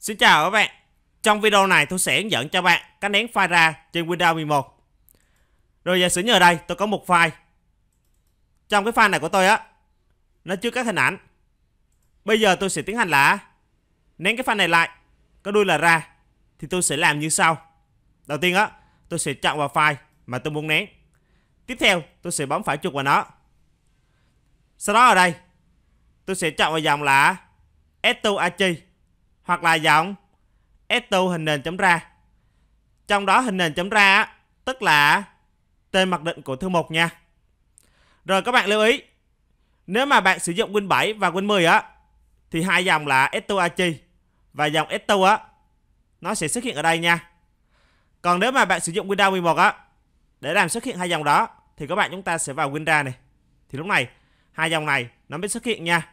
Xin chào các bạn Trong video này tôi sẽ hướng dẫn cho bạn cách nén file ra trên Windows 11 Rồi giả sử như ở đây tôi có một file Trong cái file này của tôi á Nó chứa các hình ảnh Bây giờ tôi sẽ tiến hành là Nén cái file này lại Có đuôi là ra Thì tôi sẽ làm như sau Đầu tiên á tôi sẽ chọn vào file mà tôi muốn nén Tiếp theo tôi sẽ bấm phải chuột vào nó Sau đó ở đây Tôi sẽ chọn vào dòng là S2 Archie hoặc là dòng s2 hình nền chấm ra. Trong đó hình nền chấm ra tức là tên mặc định của thư mục nha. Rồi các bạn lưu ý, nếu mà bạn sử dụng Win 7 và Win 10 á thì hai dòng là S2 Archie và dòng S2 á nó sẽ xuất hiện ở đây nha. Còn nếu mà bạn sử dụng Windows 11 á để làm xuất hiện hai dòng đó thì các bạn chúng ta sẽ vào Windows này. Thì lúc này hai dòng này nó mới xuất hiện nha.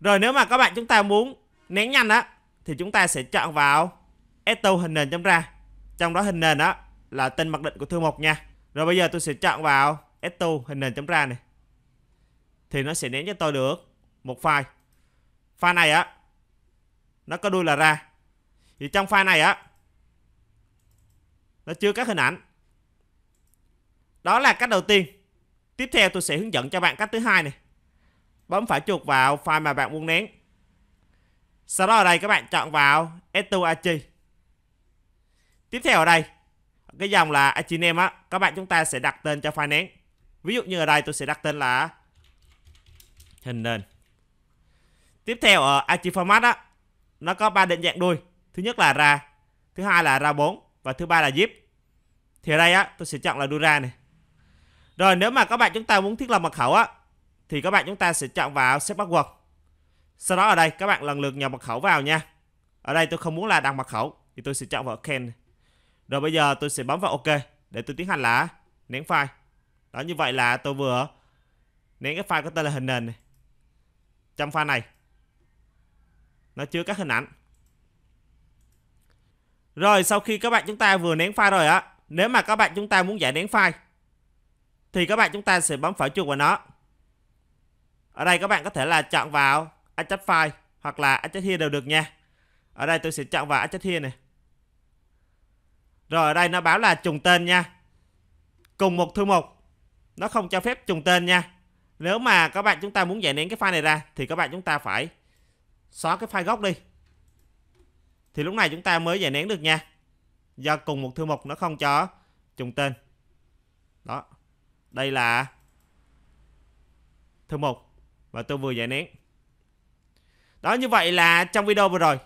Rồi nếu mà các bạn chúng ta muốn nén nhanh á thì chúng ta sẽ chọn vào Eto hình nền chấm ra trong đó hình nền đó là tên mặc định của thư mục nha rồi bây giờ tôi sẽ chọn vào Eto hình nền chấm ra này thì nó sẽ nén cho tôi được một file file này á nó có đuôi là ra thì trong file này á nó chưa các hình ảnh đó là cách đầu tiên tiếp theo tôi sẽ hướng dẫn cho bạn cách thứ hai này bấm phải chuột vào file mà bạn muốn nén sau đó ở đây các bạn chọn vào Etuachi. Tiếp theo ở đây, cái dòng là Achiname á, các bạn chúng ta sẽ đặt tên cho file nén. Ví dụ như ở đây tôi sẽ đặt tên là hình nền. Tiếp theo ở Achi format á, nó có ba định dạng đuôi. Thứ nhất là ra, thứ hai là ra 4 và thứ ba là zip. Thì ở đây á, tôi sẽ chọn là đuôi ra này. Rồi nếu mà các bạn chúng ta muốn thiết lập mật khẩu á thì các bạn chúng ta sẽ chọn vào set password sau đó ở đây các bạn lần lượt nhập mật khẩu vào nha ở đây tôi không muốn là đăng mật khẩu thì tôi sẽ chọn vào can rồi bây giờ tôi sẽ bấm vào ok để tôi tiến hành là nén file đó như vậy là tôi vừa nén cái file có tên là hình nền này. trong file này nó chứa các hình ảnh rồi sau khi các bạn chúng ta vừa nén file rồi á nếu mà các bạn chúng ta muốn giải nén file thì các bạn chúng ta sẽ bấm phải chuột vào nó ở đây các bạn có thể là chọn vào attach file hoặc là attach here đều được nha ở đây tôi sẽ chọn vào attach here này rồi ở đây nó báo là trùng tên nha cùng một thư mục nó không cho phép trùng tên nha nếu mà các bạn chúng ta muốn giải nén cái file này ra thì các bạn chúng ta phải xóa cái file gốc đi thì lúc này chúng ta mới giải nén được nha do cùng một thư mục nó không cho trùng tên đó đây là thư mục và tôi vừa giải nén đó như vậy là trong video vừa rồi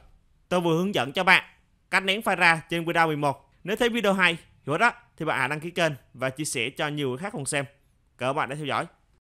tôi vừa hướng dẫn cho bạn cách nén pha ra trên Windows 11. Nếu thấy video hay, hữu ích đó thì bạn hãy à đăng ký kênh và chia sẻ cho nhiều người khác cùng xem. Cảm ơn bạn đã theo dõi.